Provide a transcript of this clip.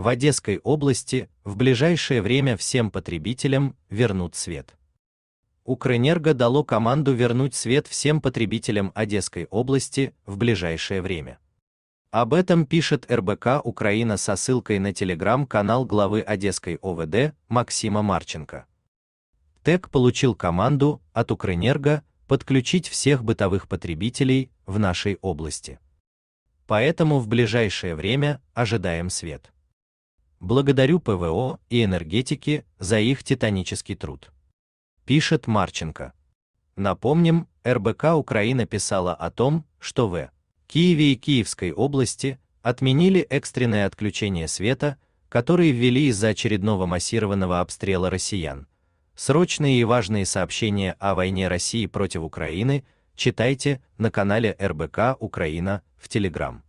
в Одесской области в ближайшее время всем потребителям вернут свет. Укрэнерго дало команду вернуть свет всем потребителям Одесской области в ближайшее время. Об этом пишет РБК Украина со ссылкой на телеграм-канал главы Одесской ОВД Максима Марченко. ТЭК получил команду от Укрэнерго подключить всех бытовых потребителей в нашей области. Поэтому в ближайшее время ожидаем свет. Благодарю ПВО и энергетики за их титанический труд. Пишет Марченко. Напомним, РБК Украина писала о том, что в Киеве и Киевской области отменили экстренное отключение света, которые ввели из-за очередного массированного обстрела россиян. Срочные и важные сообщения о войне России против Украины читайте на канале РБК Украина в Телеграм.